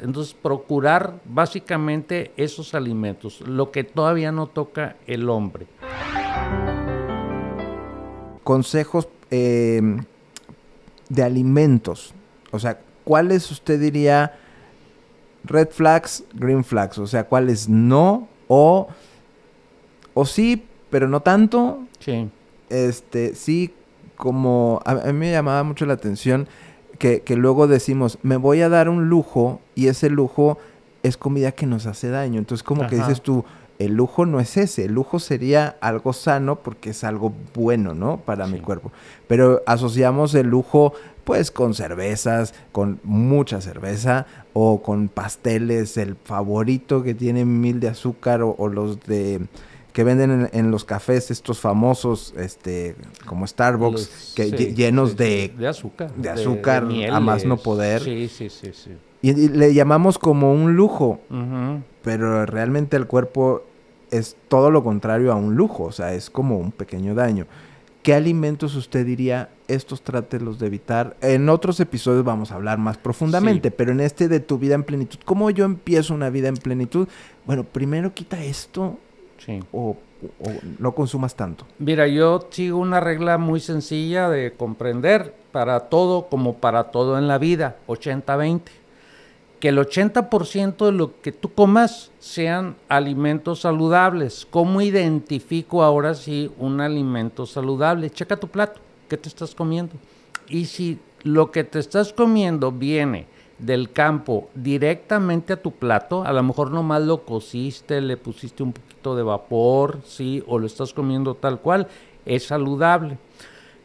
Entonces, procurar básicamente esos alimentos, lo que todavía no toca el hombre. Consejos em, de alimentos. O sea, ¿cuáles usted diría red flags, green flags? O sea, ¿cuáles no? O, o sí, pero no tanto. Sí. Este, sí, como a mí me llamaba mucho la atención que, luego decimos, me voy a dar un lujo y ese lujo es comida que nos hace daño. Entonces, como que dices tú, el lujo no es ese, el lujo sería algo sano porque es algo bueno, ¿no? Para mi cuerpo. Pero asociamos el lujo pues con cervezas, con mucha cerveza o con pasteles, el favorito que tiene mil de azúcar o los de que venden en, los cafés estos famosos, este, como Starbucks, que, llenos de, de, azúcar, de azúcar a más no poder. Sí, sí, sí, sí. Y, le llamamos como un lujo, pero realmente el cuerpo es todo lo contrario a un lujo, o sea, es como un pequeño daño. ¿Qué alimentos usted diría estos trátelos de evitar? En otros episodios vamos a hablar más profundamente, pero en este de tu vida en plenitud, ¿cómo yo empiezo una vida en plenitud? Bueno, primero quita esto o, no consumas tanto? Mira, yo sigo una regla muy sencilla de comprender para todo como para todo en la vida, 80-20. Que el 80% de lo que tú comas sean alimentos saludables. ¿Cómo identifico ahora si un alimento saludable? Checa tu plato, ¿qué te estás comiendo? Y si lo que te estás comiendo viene del campo directamente a tu plato, a lo mejor nomás lo cociste, le pusiste un poquito de vapor, sí, o lo estás comiendo tal cual, es saludable.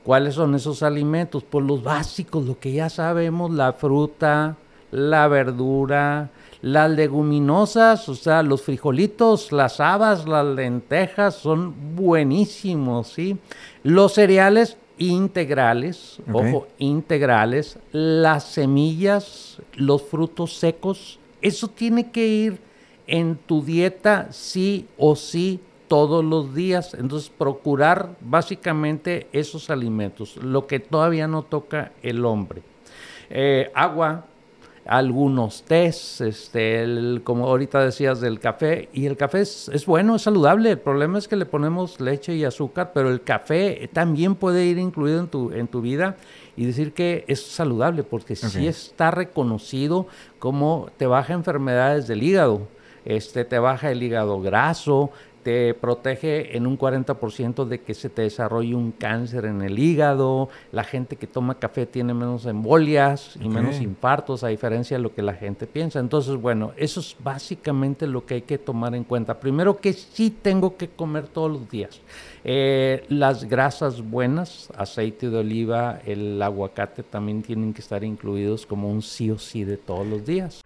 ¿Cuáles son esos alimentos? Pues los básicos, lo que ya sabemos, la fruta, la verdura, las leguminosas, o sea, los frijolitos, las habas, las lentejas, son buenísimos, ¿sí? Los cereales integrales, ojo, integrales, las semillas, los frutos secos, eso tiene que ir en tu dieta sí o sí todos los días. Entonces, procurar básicamente esos alimentos, lo que todavía no toca el hombre. Eh, agua, algunos tés, este, como ahorita decías del café, y el café es, bueno, es saludable, el problema es que le ponemos leche y azúcar, pero el café también puede ir incluido en tu, en tu vida y decir que es saludable, porque si sí está reconocido como te baja enfermedades del hígado. Este, te baja el hígado graso, te protege en un 40% de que se te desarrolle un cáncer en el hígado, la gente que toma café tiene menos embolias y menos infartos, a diferencia de lo que la gente piensa. Entonces, bueno, eso es básicamente lo que hay que tomar en cuenta. Primero que sí tengo que comer todos los días. Eh, las grasas buenas, aceite de oliva, el aguacate también tienen que estar incluidos como un sí o sí de todos los días.